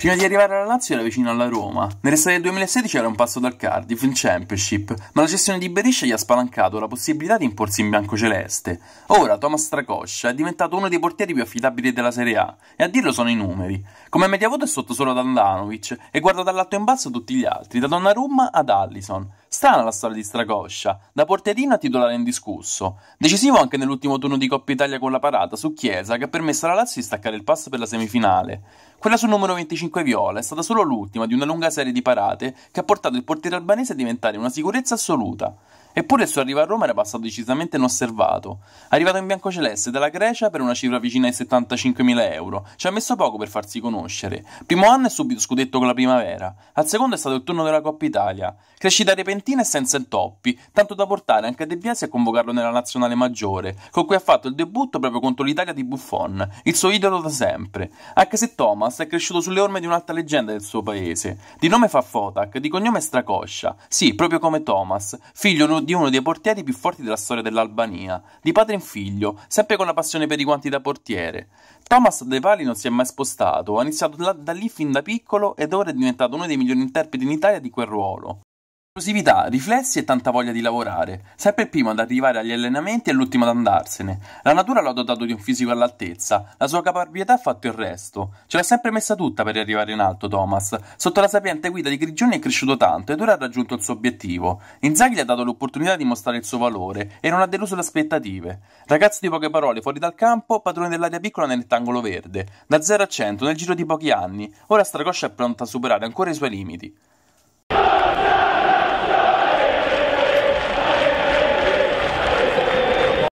Prima di arrivare alla Lazio era vicino alla Roma. Nell'estate del 2016 era un passo dal Cardiff in Championship, ma la gestione di Beriscia gli ha spalancato la possibilità di imporsi in biancoceleste. Ora Thomas Stracoscia è diventato uno dei portieri più affidabili della Serie A, e a dirlo sono i numeri. Come mediavoto è sotto solo ad Andanovic, e guarda dall'alto in basso tutti gli altri, da Donnarumma ad Allison strana la storia di Stracoscia, da porterino a titolare indiscusso. Decisivo anche nell'ultimo turno di Coppa Italia con la parata su Chiesa che ha permesso alla Lazio di staccare il passo per la semifinale. Quella sul numero 25 Viola è stata solo l'ultima di una lunga serie di parate che ha portato il portiere albanese a diventare una sicurezza assoluta. Eppure il suo arrivo a Roma era passato decisamente inosservato. Arrivato in bianco celeste dalla Grecia per una cifra vicina ai 75.000 euro, ci ha messo poco per farsi conoscere. Primo anno è subito scudetto con la primavera, al secondo è stato il turno della Coppa Italia. Crescita repentina e senza intoppi, tanto da portare anche De Biasi a convocarlo nella nazionale maggiore, con cui ha fatto il debutto proprio contro l'Italia di Buffon, il suo idolo da sempre. Anche se Thomas è cresciuto sulle orme di un'altra leggenda del suo paese. Di nome fa Fotak, di cognome Stracoscia, sì, proprio come Thomas, figlio di uno dei portieri più forti della storia dell'Albania, di padre in figlio, sempre con la passione per i guanti da portiere. Thomas De Pali non si è mai spostato, ha iniziato da lì fin da piccolo ed ora è diventato uno dei migliori interpreti in Italia di quel ruolo. Esclusività, riflessi e tanta voglia di lavorare, sempre il primo ad arrivare agli allenamenti e l'ultimo ad andarsene. La natura l'ha dotato di un fisico all'altezza, la sua caparbietà ha fatto il resto. Ce l'ha sempre messa tutta per arrivare in alto Thomas. Sotto la sapiente guida di Grigioni è cresciuto tanto ed ora ha raggiunto il suo obiettivo. Inzaghi gli ha dato l'opportunità di mostrare il suo valore e non ha deluso le aspettative. Ragazzo di poche parole fuori dal campo, padrone dell'area piccola nel rettangolo verde, da 0 a 100 nel giro di pochi anni, ora Stracoscia è pronta a superare ancora i suoi limiti.